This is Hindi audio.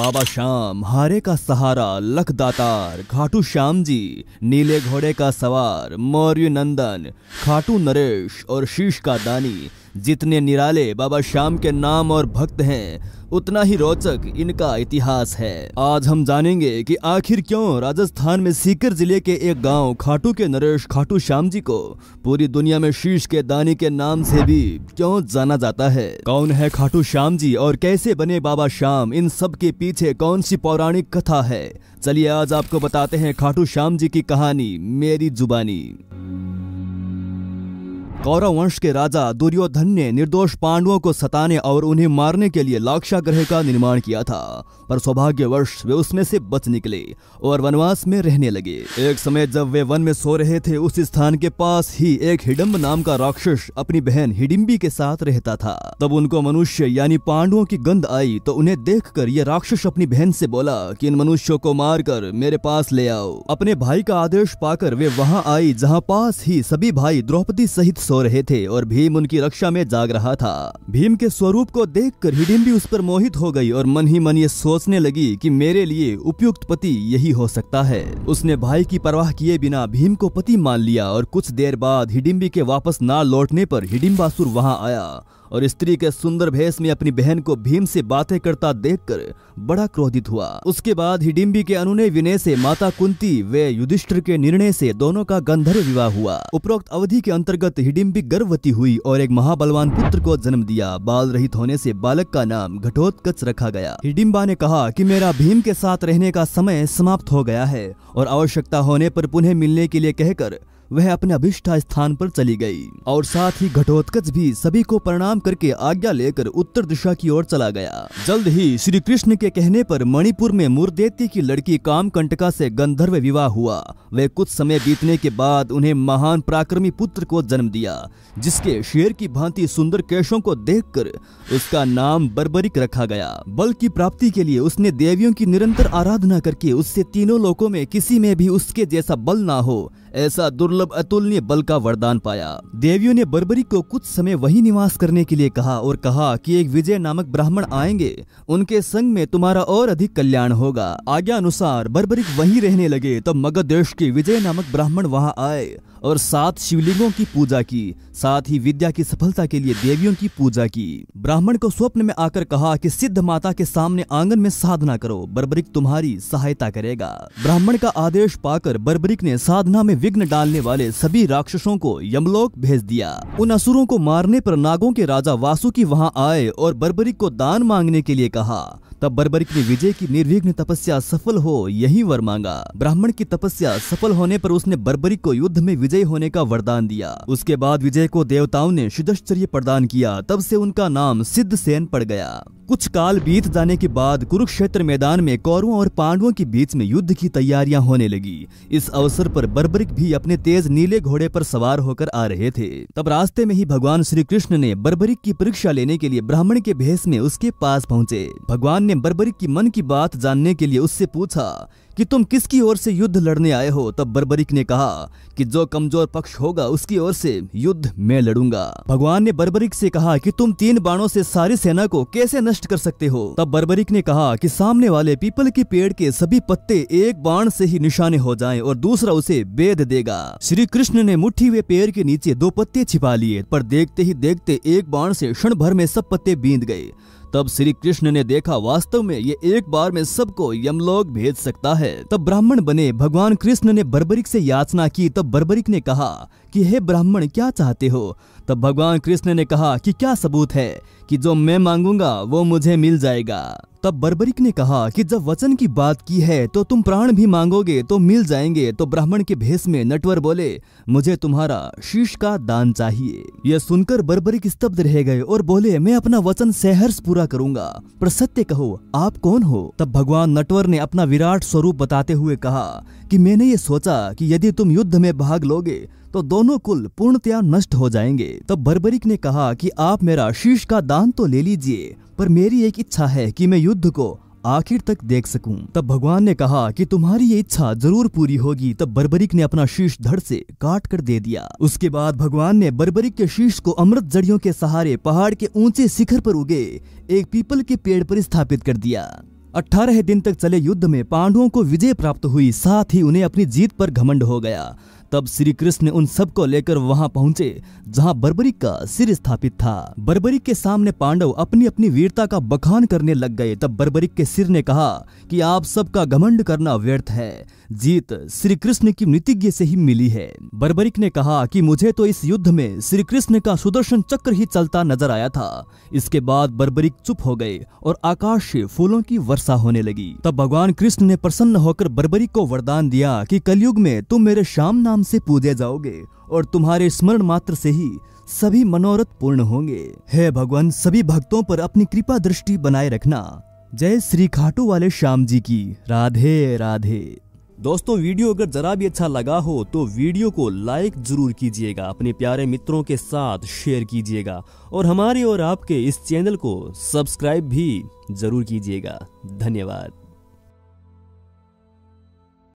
बाबा श्याम हारे का सहारा लखदातार खाटू श्याम जी नीले घोड़े का सवार मौर्य नंदन खाटू नरेश और शीश का दानी जितने निराले बाबा श्याम के नाम और भक्त हैं उतना ही रोचक इनका इतिहास है आज हम जानेंगे कि आखिर क्यों राजस्थान में सीकर जिले के एक गांव खाटू के नरेश खाटू श्याम जी को पूरी दुनिया में शीश के दानी के नाम से भी क्यों जाना जाता है कौन है खाटू श्याम जी और कैसे बने बाबा श्याम इन सब के पीछे कौन सी पौराणिक कथा है चलिए आज आपको बताते हैं खाटू श्याम जी की कहानी मेरी जुबानी कौरव वंश के राजा दुर्योधन ने निर्दोष पांडवों को सताने और उन्हें मारने के लिए लाक्षा ग्रह का निर्माण किया था पर सौभाग्यवश वे उसमें से बच निकले और वनवास में रहने लगे एक समय जब वे वन में सो रहे थे उस स्थान के पास ही एक हिडम्ब नाम का राक्षस अपनी बहन हिडिम्बी के साथ रहता था तब उनको मनुष्य यानी पांडुओं की गंध आई तो उन्हें देख कर ये राक्षस अपनी बहन से बोला की इन मनुष्यों को मार कर मेरे पास ले आओ अपने भाई का आदेश पाकर वे वहाँ आई जहाँ पास ही सभी भाई द्रौपदी सहित सो रहे थे और भीम उनकी रक्षा में जाग रहा था भीम के स्वरूप को देख कर हिडिम्बी उस पर मोहित हो गई और मन ही मन ये सोचने लगी कि मेरे लिए उपयुक्त पति यही हो सकता है उसने भाई की परवाह किए बिना भीम को पति मान लिया और कुछ देर बाद हिडिम्बी के वापस न लौटने पर हिडिम्बासुर वहाँ आया और स्त्री के सुंदर भेष में अपनी बहन को भीम से बातें करता देखकर बड़ा क्रोधित हुआ उसके बाद हिडिम्बी के अनुनय विनय से माता कुंती व युधिष्ठिर के निर्णय से दोनों का गंधर्व विवाह हुआ उपरोक्त अवधि के अंतर्गत हिडिम्बी गर्भवती हुई और एक महाबलवान पुत्र को जन्म दिया बाल रहित होने से बालक का नाम घटोत्कच रखा गया हिडिम्बा ने कहा की मेरा भीम के साथ रहने का समय समाप्त हो गया है और आवश्यकता होने पर पुनः मिलने के लिए कहकर वह अपने अभिष्ठा स्थान पर चली गई और साथ ही घटोत्कच भी सभी को प्रणाम करके आज्ञा लेकर उत्तर दिशा की ओर चला गया जल्द ही श्री कृष्ण के कहने पर मणिपुर में मुरदेती की लड़की काम कंटका से गंधर्व विवाह हुआ वह कुछ समय बीतने के बाद उन्हें महान पराक्रमी पुत्र को जन्म दिया जिसके शेर की भांति सुंदर केशों को देख उसका नाम बर्बरिक रखा गया बल की प्राप्ति के लिए उसने देवियों की निरंतर आराधना करके उससे तीनों लोकों में किसी में भी उसके जैसा बल ना हो ऐसा दुर्लभ अतुलनीय बल का वरदान पाया देवियों ने बर्बरी को कुछ समय वही निवास करने के लिए कहा और कहा कि एक विजय नामक ब्राह्मण आएंगे उनके संग में तुम्हारा और अधिक कल्याण होगा आज्ञा अनुसार बर्बरिक वही रहने लगे तब मगध देश के विजय नामक ब्राह्मण वहां आए और सात शिवलिंगों की पूजा की साथ ही विद्या की सफलता के लिए देवियों की पूजा की ब्राह्मण को स्वप्न में आकर कहा कि सिद्ध माता के सामने आंगन में साधना करो बर्बरिक तुम्हारी सहायता करेगा ब्राह्मण का आदेश पाकर बर्बरिक ने साधना में विघ्न डालने वाले सभी राक्षसों को यमलोक भेज दिया उन असुरों को मारने पर नागों के राजा वासुकी वहां आए और बर्बरिक को दान मांगने के लिए कहा तब बर्बरिक ने विजय की निर्विघ्न तपस्या सफल हो यही वर मांगा ब्राह्मण की तपस्या सफल होने पर उसने बर्बरिक को युद्ध में विजय होने का वरदान दिया उसके बाद विजय को देवताओं ने सिद्धश्चर्य प्रदान किया तब से उनका नाम सिद्ध सेन पड़ गया कुछ काल बीत जाने के बाद कुरुक्षेत्र मैदान में कौरवों और पांडवों के बीच में युद्ध की तैयारियां होने लगी इस अवसर पर बर्बरिक भी अपने तेज नीले घोड़े पर सवार होकर आ रहे थे तब रास्ते में ही भगवान श्री कृष्ण ने बर्बरिक की परीक्षा लेने के लिए ब्राह्मण के भेष में उसके पास पहुंचे भगवान ने बर्बरिक की मन की बात जानने के लिए उससे पूछा कि तुम किसकी ओर से युद्ध लड़ने आए हो तब बर्बरिक ने कहा कि जो कमजोर पक्ष होगा उसकी ओर से युद्ध मैं लड़ूंगा भगवान ने बर्बरिक से कहा कि तुम तीन बाणों से सारी सेना को कैसे नष्ट कर सकते हो तब बर्बरिक ने कहा कि सामने वाले पीपल के पेड़ के सभी पत्ते एक बाण से ही निशाने हो जाए और दूसरा उसे बेद देगा श्री कृष्ण ने मुठ्ठी हुए पेड़ के नीचे दो पत्ते छिपा लिए पर देखते ही देखते एक बाण से क्षण भर में सब पत्ते बींद गए तब श्री कृष्ण ने देखा वास्तव में ये एक बार में सबको यमलोक भेज सकता है तब ब्राह्मण बने भगवान कृष्ण ने बर्बरिक से याचना की तब बर्बरिक ने कहा कि हे ब्राह्मण क्या चाहते हो तब भगवान कृष्ण ने कहा कि क्या सबूत है कि जो मैं मांगूंगा वो मुझे मिल जाएगा तब बर्बरिक ने कहा कि जब वचन की बात की है तो तुम प्राण भी मांगोगे तो मिल जाएंगे तो ब्राह्मण के भेष में नटवर बोले मुझे तुम्हारा शीश का दान चाहिए यह सुनकर बर्बरिक स्तब्ध रह गए और बोले मैं अपना वचन सहर्ष पूरा करूंगा पर सत्य कहो आप कौन हो तब भगवान नटवर ने अपना विराट स्वरूप बताते हुए कहा कि मैंने ये सोचा कि यदि तुम युद्ध में भाग लोगे तो दोनों कुल पूर्णतया नष्ट हो जाएंगे तब बर्बरिक ने कहा कि आप मेरा शीश का दान तो ले लीजिए पर मेरी एक इच्छा है कि मैं युद्ध को आखिर तक देख सकूं। तब भगवान ने कहा कि तुम्हारी ये इच्छा जरूर पूरी होगी तब बर्बरिक ने अपना शीश धड़ से काट कर दे दिया उसके बाद भगवान ने बर्बरिक के शीश को अमृत जड़ियों के सहारे पहाड़ के ऊंचे शिखर पर उगे एक पीपल के पेड़ पर स्थापित कर दिया अठारह दिन तक चले युद्ध में पांडवों को विजय प्राप्त हुई साथ ही उन्हें अपनी जीत पर घमंड हो गया तब श्री कृष्ण उन सबको लेकर वहां पहुंचे जहां बर्बरी का सिर स्थापित था बर्बरी के सामने पांडव अपनी अपनी वीरता का बखान करने लग गए तब बर्बरिक के सिर ने कहा कि आप सबका घमंड करना व्यर्थ है जीत श्री कृष्ण की नीतिज्ञ से ही मिली है बर्बरिक ने कहा कि मुझे तो इस युद्ध में श्री कृष्ण का सुदर्शन चक्र ही चलता नजर आया था इसके बाद बर्बरिक चुप हो गए और आकाश से फूलों की वर्षा होने लगी तब भगवान कृष्ण ने प्रसन्न होकर बर्बरिक को वरदान दिया कि कलयुग में तुम मेरे श्याम नाम नाम से पूजे जाओगे और तुम्हारे स्मरण मात्र से ही सभी मनोरथ पूर्ण होंगे हे भगवान सभी भक्तों पर अपनी कृपा दृष्टि बनाए रखना जय श्री खाटू वाले श्याम जी की राधे राधे दोस्तों वीडियो अगर जरा भी अच्छा लगा हो तो वीडियो को लाइक जरूर कीजिएगा अपने प्यारे मित्रों के साथ शेयर कीजिएगा और हमारे और आपके इस चैनल को सब्सक्राइब भी जरूर कीजिएगा धन्यवाद